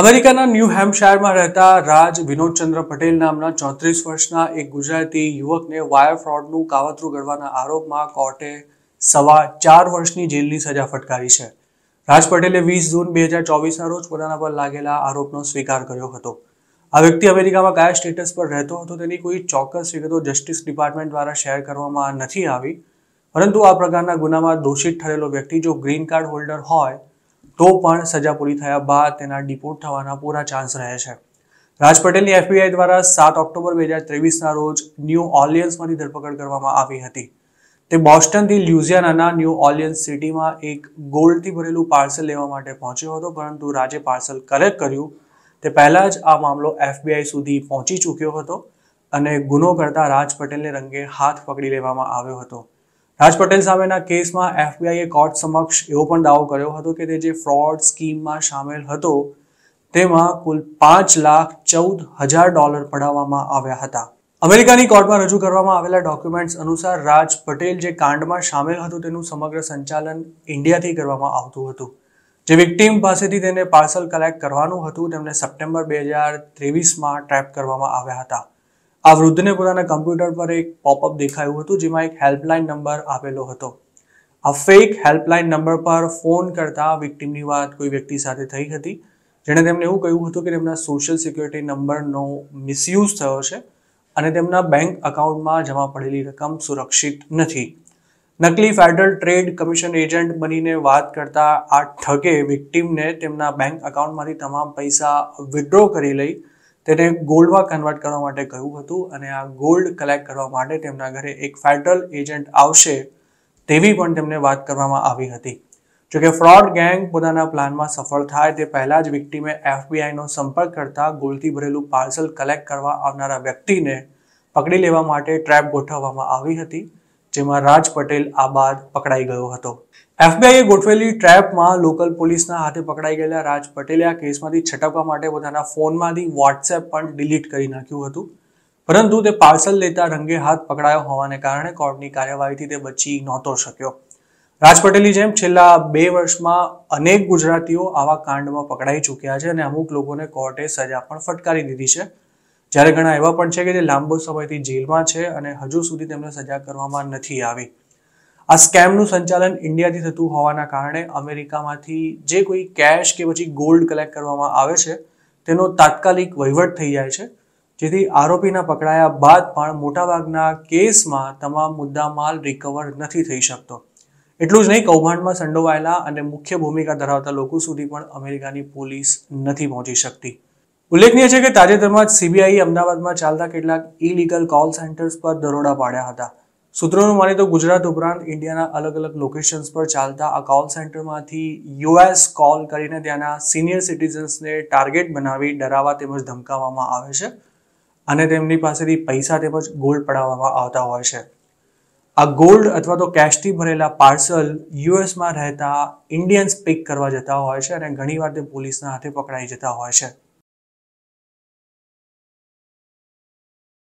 અમેરિકાના ન્યૂ હેમ્પશાયરમાં રહેતા રાજ વિનોદચંદ્ર પટેલ નામના ચોત્રીસ વર્ષના એક ગુજરાતી યુવકને વાયર ફ્રોડનું કાવતરું ઘડવાના આરોપમાં કોર્ટે સવા ચાર વર્ષની જેલની સજા ફટકારી છે રાજ પટેલે વીસ જૂન બે હજાર ચોવીસના રોજ પોતાના પર લાગેલા આરોપનો સ્વીકાર કર્યો હતો આ વ્યક્તિ અમેરિકામાં કયા સ્ટેટસ પર રહેતો હતો તેની કોઈ ચોક્કસ વિગતો જસ્ટિસ ડિપાર્ટમેન્ટ દ્વારા શેર કરવામાં નથી આવી પરંતુ આ પ્રકારના ગુનામાં દોષિત ઠરેલો વ્યક્તિ જો ગ્રીન કાર્ડ હોલ્ડર હોય તો પણ સજા પૂરી થયા બાદ તેના ડિપોર્ટ થવાના પૂરા ચાન્સ રહે છે રાજ પટેલની એફબીઆઈ દ્વારા સાત ઓક્ટોબર બે હજાર ત્રેવીસના રોજ ન્યૂ ઓલિયન્સમાંથી ધરપકડ કરવામાં આવી હતી તે બોસ્ટનથી લ્યુઝિયાનાના ન્યૂ ઓલિયન્સ સિટીમાં એક ગોલ્ડથી ભરેલું પાર્સલ લેવા માટે પહોંચ્યો હતો પરંતુ રાજે પાર્સલ કલેક્ટ કર્યું તે પહેલાં જ આ મામલો એફબીઆઈ સુધી પહોંચી ચૂક્યો હતો અને ગુનો કરતા રાજ પટેલને રંગે હાથ પકડી લેવામાં આવ્યો હતો રાજ પટેલ સામેના કેસમાં એફબીઆઈએ કોર્ટ સમક્ષ એવો પણ દાવો કર્યો હતો કે તે જે ફ્રોડ સ્કીમમાં સામેલ હતો તેમાં કુલ પાંચ લાખ ચૌદ હજાર ડોલર પડાવવામાં આવ્યા હતા અમેરિકાની કોર્ટમાં રજૂ કરવામાં આવેલા ડોક્યુમેન્ટ્સ અનુસાર રાજ પટેલ જે કાંડમાં સામેલ હતો તેનું સમગ્ર સંચાલન ઇન્ડિયાથી કરવામાં આવતું હતું જે વિક્ટીમ પાસેથી તેને પાર્સલ કલેક્ટ કરવાનું હતું તેમને સપ્ટેમ્બર બે હજાર ત્રેવીસમાં ટ્રેપ કરવામાં આવ્યા હતા આ વૃદ્ધને પોતાના કમ્પ્યુટર પર એક પોપઅપ દેખાયું હતું જેમાં એક હેલ્પલાઇન નંબર આપેલો હતો આ ફેક હેલ્પલાઇન નંબર પર ફોન કરતા વિક્ટીમની વાત કોઈ વ્યક્તિ સાથે થઈ હતી જેણે તેમને એવું કહ્યું હતું કે તેમના સોશિયલ સિક્યુરિટી નંબરનો મિસયુઝ થયો છે અને તેમના બેંક અકાઉન્ટમાં જમા પડેલી રકમ સુરક્ષિત નથી નકલી ફેડરલ ટ્રેડ કમિશન એજન્ટ બનીને વાત કરતા આ ઠગે વિક્ટીમને તેમના બેંક અકાઉન્ટમાંથી તમામ પૈસા વિથડ્રો કરી લઈ તેને ગોલ્ડમાં કન્વર્ટ કરવા માટે કહ્યું હતું અને આ ગોલ્ડ કલેક્ટ કરવા માટે તેમના ઘરે એક ફેડરલ એજન્ટ આવશે તેવી પણ તેમને વાત કરવામાં આવી હતી જોકે ફ્રોડ ગેંગ પોતાના પ્લાનમાં સફળ થાય તે પહેલાં જ વિક્ટીમે એફબીઆઈનો સંપર્ક કરતા ગોલ્ડથી ભરેલું પાર્સલ કલેક્ટ કરવા આવનારા વ્યક્તિને પકડી લેવા માટે ટ્રેપ ગોઠવવામાં આવી હતી જેમાં રાજ પટેલ આ બાદ પકડાઈ ગયો હતો એફબીઆઈએ ગોઠવેલી ટ્રેપમાં લોકલ પોલીસના હાથે પકડાઈ ગયેલા રાજ પટેલે આ કેસમાંથી છટકવા માટે પોતાના ફોનમાંથી વોટ્સએપ પણ ડિલીટ કરી નાખ્યું હતું પરંતુ તે પાર્સલ લેતા રંગે હાથ પકડાયો હોવાને કારણે કોર્ટની કાર્યવાહીથી તે બચી નહોતો શક્યો રાજ પટેલની જેમ છેલ્લા બે વર્ષમાં અનેક ગુજરાતીઓ આવા કાંડમાં પકડાઈ ચૂક્યા છે અને અમુક લોકોને કોર્ટે સજા પણ ફટકારી દીધી છે જ્યારે ઘણા એવા પણ છે કે જે લાંબો સમયથી જેલમાં છે અને હજુ સુધી તેમને સજા કરવામાં નથી આવી આ સ્કેમનું સંચાલન ઇન્ડિયાથી થતું હોવાના કારણે અમેરિકામાંથી જે કોઈ કેશ કે પછી ગોલ્ડ કલેક્ટ કરવામાં આવે છે તેનો તાત્કાલિક વહીવટ થઈ જાય છે જેથી આરોપીના પકડાયા બાદ પણ મોટાભાગના કેસમાં તમામ મુદ્દામાલ રિકવર નથી થઈ શકતો એટલું જ નહીં કૌભાંડમાં સંડોવાયેલા અને મુખ્ય ભૂમિકા ધરાવતા લોકો સુધી પણ અમેરિકાની પોલીસ નથી પહોંચી શકતી ઉલ્લેખનીય છે કે તાજેતરમાં જ સીબીઆઈ અમદાવાદમાં ચાલતા કેટલાક ઇલીગલ કોલ સેન્ટર્સ પર દરોડા પાડ્યા હતા સૂત્રોનું માને તો ગુજરાત ઉપરાંત ઇન્ડિયાના અલગ અલગ લોકેશન્સ પર ચાલતા આ કોલ સેન્ટરમાંથી યુએસ કોલ કરીને ત્યાંના સિનિયર સિટીઝન્સને ટાર્ગેટ બનાવી ડરાવવા તેમજ ધમકાવવામાં આવે છે અને તેમની પાસેથી પૈસા તેમજ ગોલ્ડ પડાવવામાં આવતા હોય છે આ ગોલ્ડ અથવા તો કેશથી ભરેલા પાર્સલ યુએસમાં રહેતા ઇન્ડિયન્સ પિક કરવા જતા હોય છે અને ઘણીવાર તે પોલીસના હાથે પકડાઈ જતા હોય છે